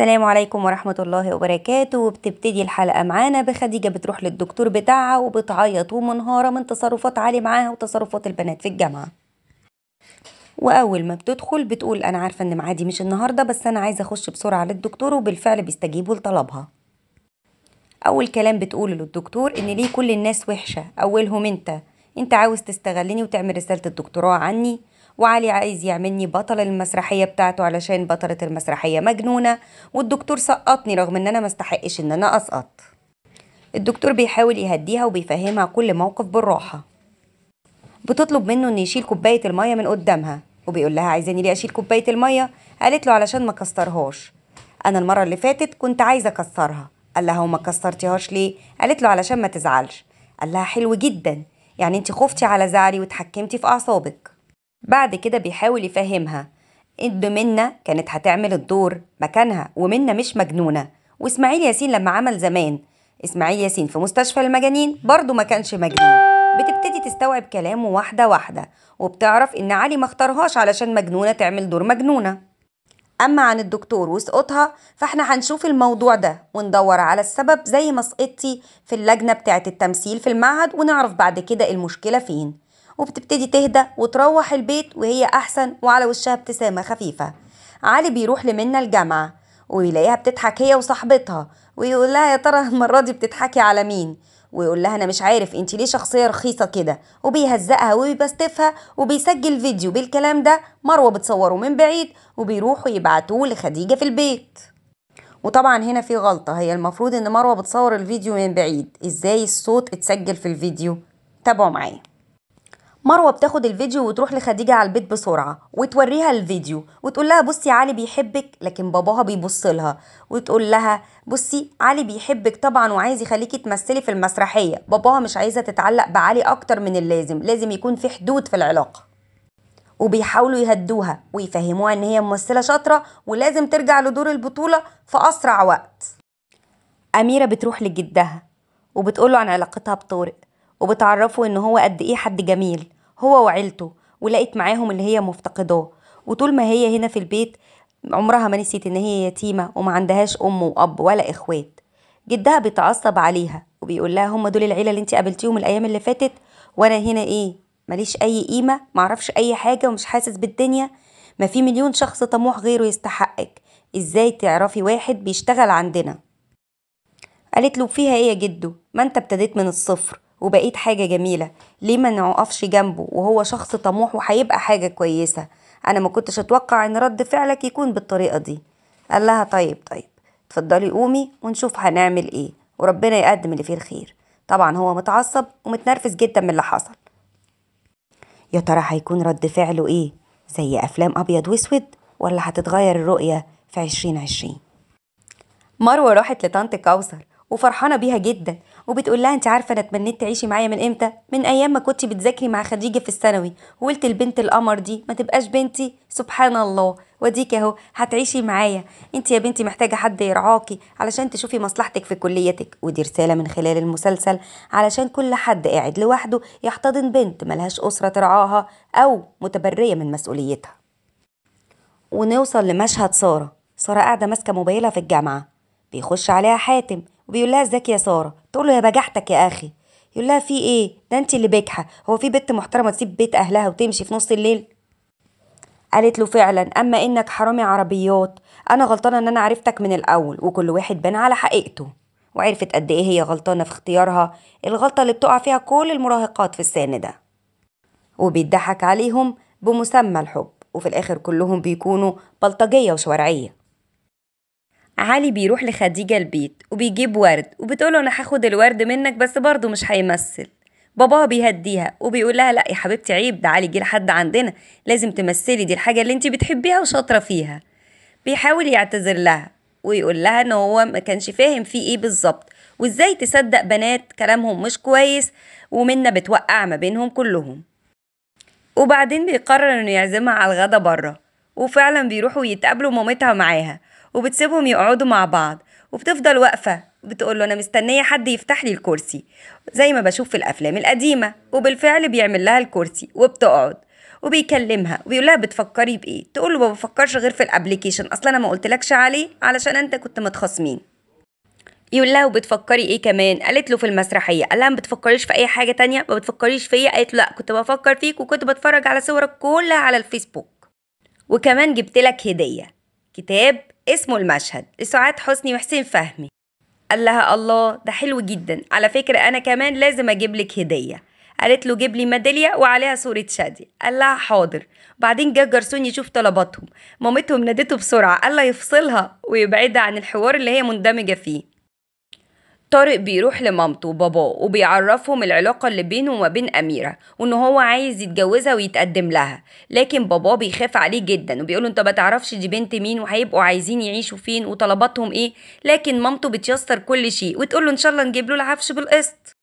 السلام عليكم ورحمة الله وبركاته وبتبتدي الحلقة معانا بخديجة بتروح للدكتور بتاعها وبتعيط ومنهارة من تصرفات علي معاها وتصرفات البنات في الجامعة وأول ما بتدخل بتقول أنا عارفة إن معادي مش النهاردة بس أنا عايزة أخش بسرعة للدكتور وبالفعل بيستجيبوا لطلبها أول كلام بتقوله للدكتور إن ليه كل الناس وحشة أولهم أنت أنت عاوز تستغلني وتعمل رسالة الدكتوراه عني وعلي عايز يعملني بطل المسرحيه بتاعته علشان بطله المسرحيه مجنونه والدكتور سقطني رغم ان انا ما استحقش ان انا اسقط الدكتور بيحاول يهديها وبيفهمها كل موقف بالراحه بتطلب منه ان يشيل كوبايه الميه من قدامها وبيقول لها عايزاني ليه اشيل كوبايه الميه قالت له علشان ما كسرهاش انا المره اللي فاتت كنت عايزه اكسرها قال لها وما كسرتيهاش ليه قالت له علشان ما تزعلش قال لها حلو جدا يعني انت خفتي على زعلي وتحكمتي في اعصابك بعد كده بيحاول يفهمها إن منا كانت هتعمل الدور مكانها ومنا مش مجنونة وإسماعيل ياسين لما عمل زمان إسماعيل ياسين في مستشفى المجانين برضه ما كانش مجنون بتبتدي تستوعب كلامه واحدة واحدة وبتعرف إن علي ما اختارهاش علشان مجنونة تعمل دور مجنونة أما عن الدكتور وسقوطها فإحنا هنشوف الموضوع ده وندور على السبب زي ما سقطتي في اللجنة بتاعة التمثيل في المعهد ونعرف بعد كده المشكلة فين وبتبتدي تهدى وتروح البيت وهي أحسن وعلى وشها ابتسامة خفيفة علي بيروح لمنى الجامعة ويلاقيها بتضحك هي وصاحبتها ويقول لها يا ترى المرة دي بتضحكي على مين ويقول لها انا مش عارف انت ليه شخصيه رخيصه كده وبيهزقها وبيبستفها وبيسجل فيديو بالكلام ده مروه بتصوره من بعيد وبيروحوا يبعتوه لخديجه في البيت وطبعا هنا في غلطه هي المفروض ان مروه بتصور الفيديو من بعيد ازاي الصوت اتسجل في الفيديو تابعوا معايا مروه بتاخد الفيديو وتروح لخديجه على البيت بسرعه وتوريها الفيديو وتقول لها بصي علي بيحبك لكن باباها بيبص لها وتقول لها بصي علي بيحبك طبعا وعايز يخليكي تمثلي في المسرحيه باباها مش عايزه تتعلق بعلي اكتر من اللازم لازم يكون في حدود في العلاقه وبيحاولوا يهدوها ويفهموها ان هي ممثله شاطره ولازم ترجع لدور البطوله في اسرع وقت اميره بتروح لجدها وبتقوله عن علاقتها بطارق وبتعرفه ان هو قد ايه حد جميل هو وعيلته ولقيت معاهم اللي هي مفتقداه وطول ما هي هنا في البيت عمرها ما نسيت ان هي يتيمة وما عندهاش ام واب ولا اخوات جدها بيتعصب عليها وبيقول لها هم دول العيلة اللي انت قابلتيهم الايام اللي فاتت وانا هنا ايه ماليش اي قيمة معرفش اي حاجة ومش حاسس بالدنيا ما في مليون شخص طموح غيره يستحقك ازاي تعرفي واحد بيشتغل عندنا قالت له فيها ايه يا جدو ما انت ابتديت من الصفر وبقيت حاجة جميلة ليه ما نقفش جنبه وهو شخص طموح وهيبقى حاجة كويسة أنا ما كنتش أتوقع إن رد فعلك يكون بالطريقة دي قال لها طيب طيب اتفضلي قومي ونشوف هنعمل إيه وربنا يقدم اللي فيه الخير طبعا هو متعصب ومتنرفز جدا من اللي حصل يا ترى هيكون رد فعله إيه زي أفلام أبيض وأسود ولا هتتغير الرؤية في عشرين عشرين مروة راحت لطنط كوثر وفرحانه بيها جدا وبتقول لها انت عارفه انا اتمنيت تعيشي معايا من امتى من ايام ما كنت بتذاكري مع خديجه في الثانوي وقلت البنت القمر دي ما تبقاش بنتي سبحان الله وديك اهو هتعيشي معايا انت يا بنتي محتاجه حد يرعاكي علشان تشوفي مصلحتك في كليتك ودي رساله من خلال المسلسل علشان كل حد قاعد لوحده يحتضن بنت ملهاش اسره ترعاها او متبريه من مسؤوليتها ونوصل لمشهد ساره ساره قاعده ماسكه موبايلها في الجامعه بيخش عليها حاتم وبيقول لها ازيك يا ساره تقول له يا بجحتك يا اخي يقول لها في ايه ده انت اللي بجحه هو في بنت محترمه تسيب بيت اهلها وتمشي في نص الليل قالت له فعلا اما انك حرامي عربيات انا غلطانه ان انا عرفتك من الاول وكل واحد بان على حقيقته وعرفت قد ايه هي غلطانه في اختيارها الغلطه اللي بتقع فيها كل المراهقات في السن ده وبيضحك عليهم بمسمى الحب وفي الاخر كلهم بيكونوا بلطجيه وشوارعيه علي بيروح لخديجة البيت وبيجيب ورد وبتقوله أنا هاخد الورد منك بس برضه مش هيمثل باباها بيهديها وبيقولها لا يا حبيبتي عيب ده علي جه لحد عندنا لازم تمثلي دي الحاجة اللي انت بتحبيها وشاطرة فيها بيحاول يعتذر لها ويقول لها ان هو ما كانش فاهم في ايه بالظبط وازاي تصدق بنات كلامهم مش كويس ومنا بتوقع ما بينهم كلهم وبعدين بيقرر انه يعزمها على الغدا بره وفعلا بيروحوا يتقابلوا مامتها معاها وبتسيبهم يقعدوا مع بعض وبتفضل واقفة بتقول له أنا مستنية حد يفتح لي الكرسي زي ما بشوف في الأفلام القديمة وبالفعل بيعمل لها الكرسي وبتقعد وبيكلمها ويقول لها بتفكري بايه تقول له ما بفكرش غير في الابلكيشن اصلا انا ما قلتلكش عليه علشان انت كنت متخاصمين يقول لها وبتفكري ايه كمان قالت له في المسرحيه قال لها ما بتفكريش في اي حاجه تانية ما بتفكريش فيا قالت له لا كنت بفكر فيك وكنت بتفرج على صورك كلها على الفيسبوك وكمان جبت لك هديه كتاب اسمه المشهد لسعاد حسني وحسين فهمي قال لها الله ده حلو جدا على فكرة أنا كمان لازم أجيب لك هدية قالت له جيب لي ميدالية وعليها صورة شادي قال لها حاضر بعدين جه جرسون يشوف طلباتهم مامتهم نادته بسرعة قال لها يفصلها ويبعدها عن الحوار اللي هي مندمجة فيه طارق بيروح لمامته وباباه وبيعرفهم العلاقة اللي بينه وما بين أميرة وإن هو عايز يتجوزها ويتقدم لها لكن باباه بيخاف عليه جدا وبيقوله أنت ما تعرفش دي بنت مين وهيبقوا عايزين يعيشوا فين وطلباتهم إيه لكن مامته بتيسر كل شيء وتقول له إن شاء الله نجيب له العفش بالقسط